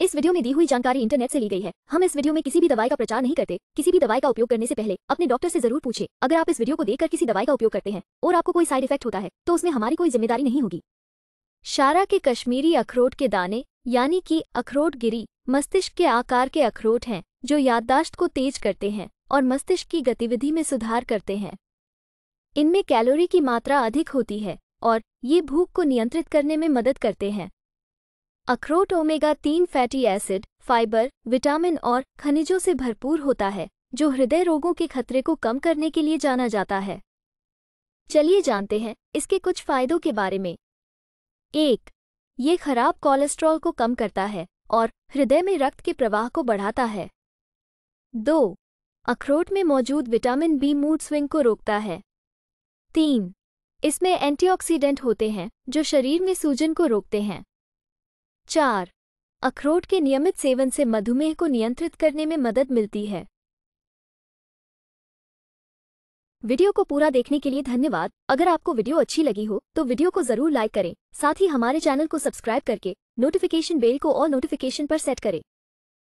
इस वीडियो में दी हुई जानकारी इंटरनेट से ली गई है हम इस वीडियो में किसी भी दवाई का प्रचार नहीं करते किसी भी दवाई का उपयोग करने से पहले अपने डॉक्टर से जरूर पूछे अगर आप इस वीडियो को देखकर किसी दवाई का उपयोग करते हैं और आपको कोई साइड इफेक्ट होता है तो उसमें हमारी कोई जिम्मेदारी नहीं होगी शारा के कश्मीरी अखरोट के दाने यानी कि अखरोट गिरी मस्तिष्क के आकार के अखरोट हैं जो याददाश्त को तेज करते हैं और मस्तिष्क की गतिविधि में सुधार करते हैं इनमें कैलोरी की मात्रा अधिक होती है और ये भूख को नियंत्रित करने में मदद करते हैं अखरोट ओमेगा तीन फैटी एसिड फाइबर विटामिन और खनिजों से भरपूर होता है जो हृदय रोगों के खतरे को कम करने के लिए जाना जाता है चलिए जानते हैं इसके कुछ फायदों के बारे में एक ये खराब कोलेस्ट्रॉल को कम करता है और हृदय में रक्त के प्रवाह को बढ़ाता है दो अखरोट में मौजूद विटामिन बी मूड स्विंग को रोकता है तीन इसमें एंटीऑक्सीडेंट होते हैं जो शरीर में सूजन को रोकते हैं चार अखरोट के नियमित सेवन से मधुमेह को नियंत्रित करने में मदद मिलती है वीडियो को पूरा देखने के लिए धन्यवाद अगर आपको वीडियो अच्छी लगी हो तो वीडियो को जरूर लाइक करें साथ ही हमारे चैनल को सब्सक्राइब करके नोटिफिकेशन बेल को और नोटिफिकेशन पर सेट करें